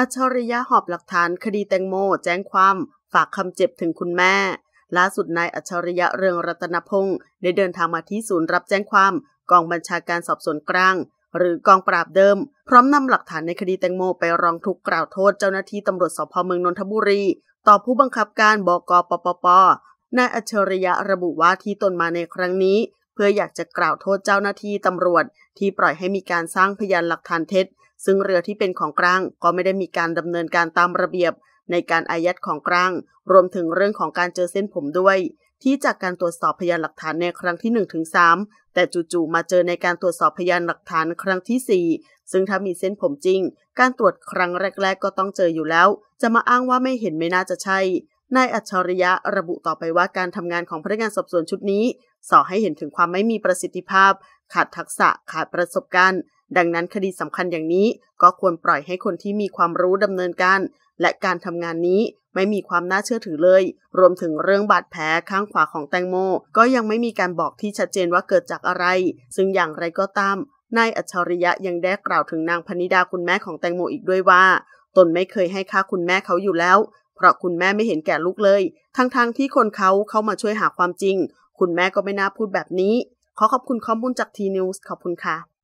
อัจฉริยะหอบหลักฐานคดีแตงโมแจ้งความฝากคำเจ็บถึงคุณแม่ล่าสุดนายอัจฉริยะเรืองรัตนพงศ์ได้เดินทางมาที่ศูนย์รับแจ้งความกองบัญชาการสอบสวนกลาง หรือกองปราบเดิมพร้อมนำหลักฐานในคดีแตงโมไปร้องทุกข์กล่าวโทษเจ้าหน้าที่ตำรวจสพเมืองนนทบุรี ต่อผู้บังคับการบกปปปนายอัจฉริยะระบุว่าที่ตนมาในครั้งนี้ เพื่ออยากจะกล่าวโทษเจ้าหน้าที่ตำรวจ ที่ปล่อยให้มีการสร้างพยานหลักฐานเท็จซึ่งเรือที่เป็นของกลางก็ไม่ได้มีการดำเนินการตามระเบียบ ในการอายัดของกลางรวมถึงเรื่องของการเจอเส้นผมด้วย ที่จากการตรวจสอบพยานหลักฐานในครั้งที่1ถึง3แต่จู่ๆมาเจอในการตรวจสอบพยานหลักฐานครั้งที่ 4 ซึ่งถ้ามีเส้นผมจริง การตรวจครั้งแรกๆก็ต้องเจออยู่แล้ว จะมาอ้างว่าไม่เห็นไม่น่าจะใช่นายอัจฉริยะระบุต่อไปว่าการทำงานของพนักงานสอบสวนชุดนี้สอให้เห็นถึงความไม่มีประสิทธิภาพ ขาดทักษะขาดประสบการณ์ดังนั้นคดีสำคัญอย่างนี้ก็ควรปล่อยให้คนที่มีความรู้ดำเนินการและการทำงานนี้ไม่มีความน่าเชื่อถือเลย รวมถึงเรื่องบาดแผลข้างขวาของแตงโม ก็ยังไม่มีการบอกที่ชัดเจนว่าเกิดจากอะไร ซึ่งอย่างไรก็ตามนายอัจฉริยะยังได้กล่าวถึงนางพนิดาคุณแม่ของแตงโมอีกด้วยว่า ตนไม่เคยให้ค่าคุณแม่เขาอยู่แล้ว เพราะคุณแม่ไม่เห็นแก่ลูกเลย ทั้งๆทที่คนเขาเข้ามาช่วยหาความจริง คุณแม่ก็ไม่น่าพูดแบบนี้ขอขอบคุณข้อมูลจากทีนิวส์ขอบคุณค่ะ